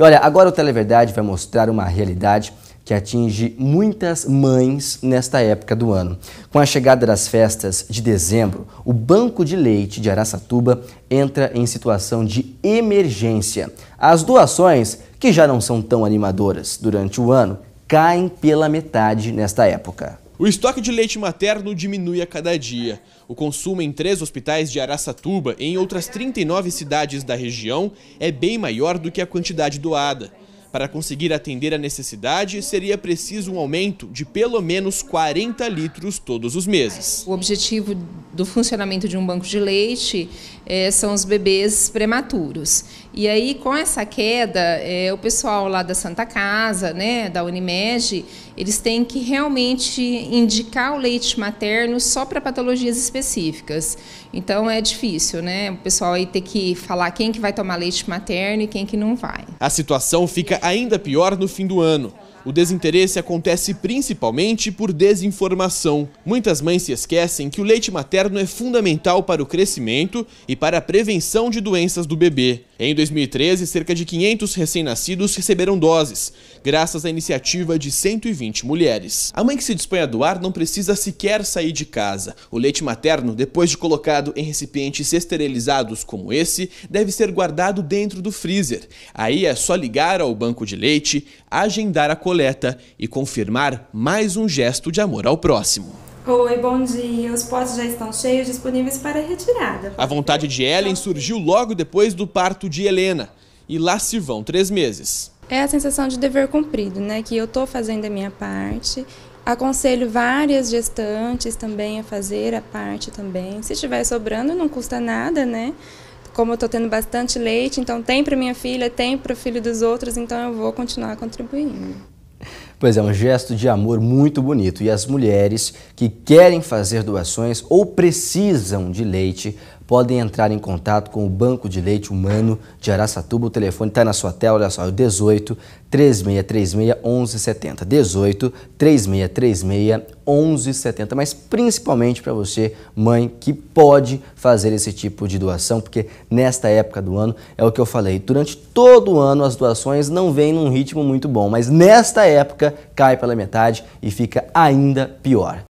E olha, agora o Televerdade vai mostrar uma realidade que atinge muitas mães nesta época do ano. Com a chegada das festas de dezembro, o Banco de Leite de Araçatuba entra em situação de emergência. As doações, que já não são tão animadoras durante o ano, caem pela metade nesta época. O estoque de leite materno diminui a cada dia. O consumo em três hospitais de Araçatuba e em outras 39 cidades da região é bem maior do que a quantidade doada. Para conseguir atender a necessidade, seria preciso um aumento de pelo menos 40 litros todos os meses. O objetivo do funcionamento de um banco de leite é, são os bebês prematuros. E aí, com essa queda, é, o pessoal lá da Santa Casa, né, da Unimed, eles têm que realmente indicar o leite materno só para patologias específicas. Então é difícil, né? O pessoal aí ter que falar quem que vai tomar leite materno e quem que não vai. A situação fica ainda pior no fim do ano. O desinteresse acontece principalmente por desinformação. Muitas mães se esquecem que o leite materno é fundamental para o crescimento e para a prevenção de doenças do bebê. Em 2013, cerca de 500 recém-nascidos receberam doses, graças à iniciativa de 120 mulheres. A mãe que se dispõe a doar não precisa sequer sair de casa. O leite materno, depois de colocado em recipientes esterilizados como esse, deve ser guardado dentro do freezer. Aí é só ligar ao banco de leite, agendar a coleta e confirmar mais um gesto de amor ao próximo. Oi, bom dia. Os potes já estão cheios, disponíveis para retirada. A vontade de Ellen surgiu logo depois do parto de Helena. E lá se vão três meses. É a sensação de dever cumprido, né? Que eu estou fazendo a minha parte Aconselho várias gestantes também a fazer a parte também. Se estiver sobrando, não custa nada, né? Como eu estou tendo bastante leite, então tem para minha filha, tem para o filho dos outros, então eu vou continuar contribuindo. Pois é, um gesto de amor muito bonito. E as mulheres que querem fazer doações ou precisam de leite podem entrar em contato com o Banco de Leite Humano de Araçatuba. O telefone está na sua tela, olha só, é o 18 3636 1170. 18 3636 1170. Mas principalmente para você, mãe, que pode fazer esse tipo de doação, porque nesta época do ano é o que eu falei. Durante todo o ano as doações não vêm num ritmo muito bom, mas nesta época cai pela metade e fica ainda pior.